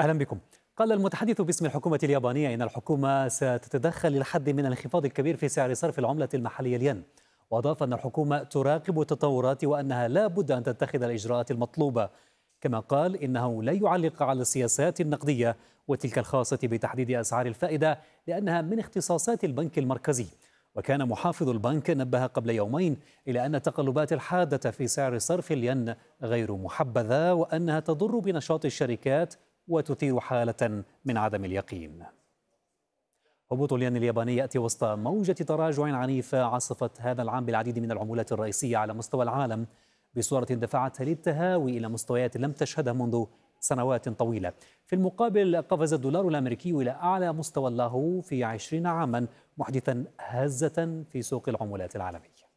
أهلا بكم قال المتحدث باسم الحكومة اليابانية إن الحكومة ستتدخل للحد من الانخفاض الكبير في سعر صرف العملة المحلية الين وأضاف أن الحكومة تراقب التطورات وأنها لا بد أن تتخذ الإجراءات المطلوبة كما قال إنه لا يعلق على السياسات النقدية وتلك الخاصة بتحديد أسعار الفائدة لأنها من اختصاصات البنك المركزي وكان محافظ البنك نبه قبل يومين إلى أن التقلبات الحادة في سعر صرف الين غير محبذة وأنها تضر بنشاط الشركات وتثير حالة من عدم اليقين هبوط الين الياباني يأتي وسط موجة تراجع عنيفة عصفت هذا العام بالعديد من العملات الرئيسية على مستوى العالم بصورة دفعتها للتهاوي إلى مستويات لم تشهدها منذ سنوات طويلة في المقابل قفز الدولار الأمريكي إلى أعلى مستوى له في عشرين عاما محدثا هزة في سوق العملات العالمية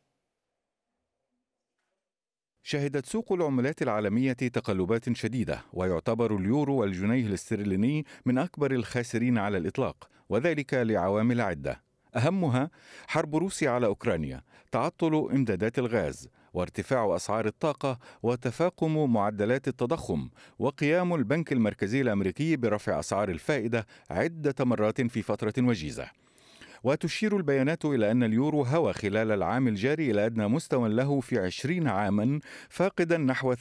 شهدت سوق العملات العالمية تقلبات شديدة ويعتبر اليورو والجنيه الاسترليني من أكبر الخاسرين على الإطلاق وذلك لعوامل عدة أهمها حرب روسيا على أوكرانيا تعطل إمدادات الغاز وارتفاع أسعار الطاقة وتفاقم معدلات التضخم وقيام البنك المركزي الأمريكي برفع أسعار الفائدة عدة مرات في فترة وجيزة وتشير البيانات إلى أن اليورو هوى خلال العام الجاري إلى أدنى مستوى له في 20 عاما فاقدا نحو 13%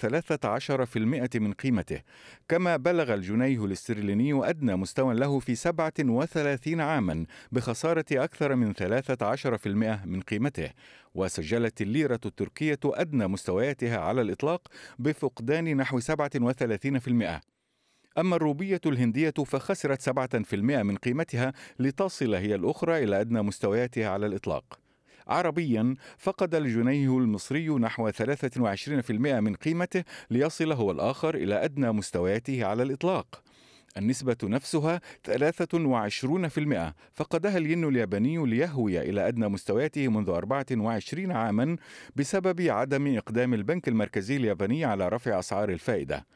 من قيمته كما بلغ الجنيه الاسترليني أدنى مستوى له في 37 عاما بخسارة أكثر من 13% من قيمته وسجلت الليرة التركية أدنى مستوياتها على الإطلاق بفقدان نحو 37% أما الروبية الهندية فخسرت 7% من قيمتها لتصل هي الأخرى إلى أدنى مستوياتها على الإطلاق عربيا فقد الجنيه المصري نحو 23% من قيمته ليصل هو الآخر إلى أدنى مستوياته على الإطلاق النسبة نفسها 23% فقدها الين الياباني ليهوي إلى أدنى مستوياته منذ 24 عاما بسبب عدم إقدام البنك المركزي الياباني على رفع أسعار الفائدة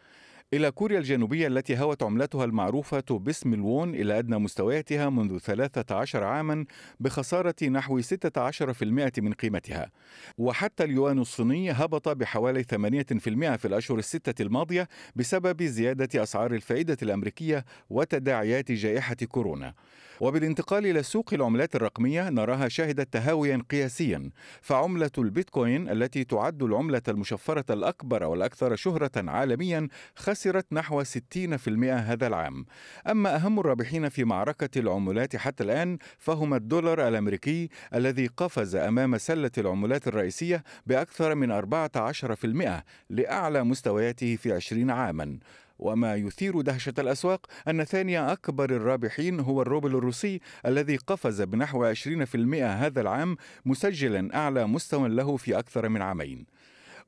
إلى كوريا الجنوبية التي هوت عملتها المعروفة باسم الوون إلى أدنى مستوياتها منذ 13 عاما بخسارة نحو 16% من قيمتها وحتى اليوان الصيني هبط بحوالي 8% في الأشهر الستة الماضية بسبب زيادة أسعار الفائدة الأمريكية وتداعيات جائحة كورونا وبالانتقال إلى سوق العملات الرقمية نراها شهدت تهاويا قياسيا فعملة البيتكوين التي تعد العملة المشفرة الأكبر والأكثر شهرة عالميا خسرت نحو 60% هذا العام أما أهم الرابحين في معركة العملات حتى الآن فهم الدولار الأمريكي الذي قفز أمام سلة العملات الرئيسية بأكثر من 14% لأعلى مستوياته في 20 عاماً وما يثير دهشة الأسواق أن ثاني أكبر الرابحين هو الروبل الروسي الذي قفز بنحو 20% هذا العام مسجلا أعلى مستوى له في أكثر من عامين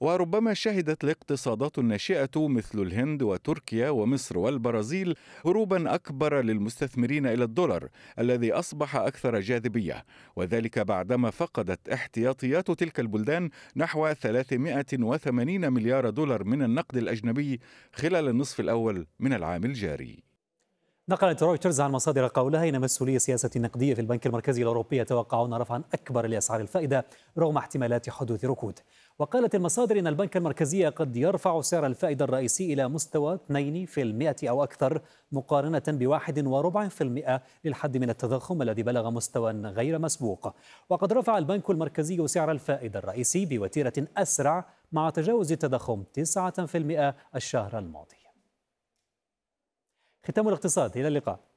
وربما شهدت الاقتصادات الناشئة مثل الهند وتركيا ومصر والبرازيل هروبا أكبر للمستثمرين إلى الدولار الذي أصبح أكثر جاذبية وذلك بعدما فقدت احتياطيات تلك البلدان نحو 380 مليار دولار من النقد الأجنبي خلال النصف الأول من العام الجاري نقلت رويترز عن مصادر قولها إن مسؤولي السياسة النقدية في البنك المركزي الأوروبي يتوقعون رفعا أكبر لأسعار الفائدة رغم احتمالات حدوث ركود وقالت المصادر إن البنك المركزي قد يرفع سعر الفائدة الرئيسي إلى مستوى 2% أو أكثر مقارنة بواحد وربع في المئة للحد من التضخم الذي بلغ مستوى غير مسبوق وقد رفع البنك المركزي سعر الفائدة الرئيسي بوتيرة أسرع مع تجاوز التضخم 9% الشهر الماضي ختام الاقتصاد إلى اللقاء